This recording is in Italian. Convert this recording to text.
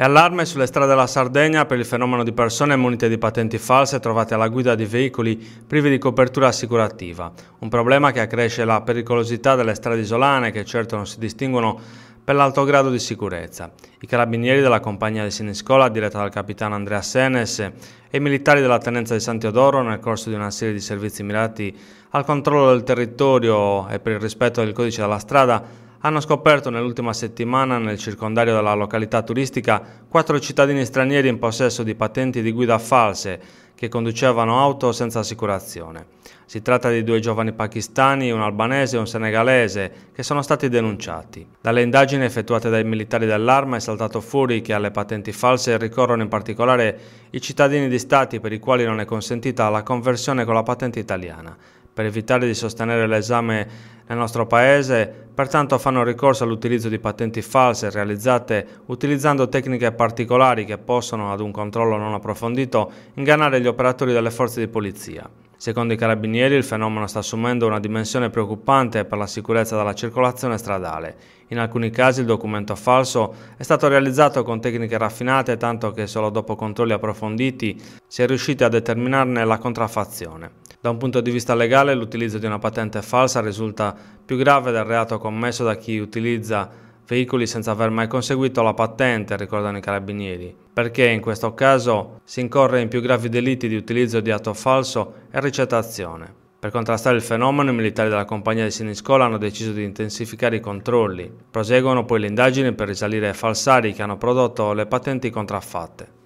È allarme sulle strade della Sardegna per il fenomeno di persone munite di patenti false trovate alla guida di veicoli privi di copertura assicurativa, un problema che accresce la pericolosità delle strade isolane che certo non si distinguono per l'alto grado di sicurezza. I carabinieri della compagnia di Siniscola, diretta dal capitano Andrea Senes, e i militari della tenenza di Santiodoro, nel corso di una serie di servizi mirati al controllo del territorio e per il rispetto del codice della strada, hanno scoperto nell'ultima settimana nel circondario della località turistica quattro cittadini stranieri in possesso di patenti di guida false che conducevano auto senza assicurazione. Si tratta di due giovani pakistani, un albanese e un senegalese, che sono stati denunciati. Dalle indagini effettuate dai militari dell'arma è saltato fuori che alle patenti false ricorrono in particolare i cittadini di stati per i quali non è consentita la conversione con la patente italiana, per evitare di sostenere l'esame nel nostro Paese, pertanto fanno ricorso all'utilizzo di patenti false realizzate utilizzando tecniche particolari che possono, ad un controllo non approfondito, ingannare gli operatori delle forze di polizia. Secondo i carabinieri il fenomeno sta assumendo una dimensione preoccupante per la sicurezza della circolazione stradale. In alcuni casi il documento falso è stato realizzato con tecniche raffinate tanto che solo dopo controlli approfonditi si è riusciti a determinarne la contraffazione. Da un punto di vista legale l'utilizzo di una patente falsa risulta più grave del reato commesso da chi utilizza veicoli senza aver mai conseguito la patente, ricordano i carabinieri, perché in questo caso si incorre in più gravi delitti di utilizzo di atto falso e ricettazione. Per contrastare il fenomeno, i militari della compagnia di Siniscola hanno deciso di intensificare i controlli. Proseguono poi le indagini per risalire ai falsari che hanno prodotto le patenti contraffatte.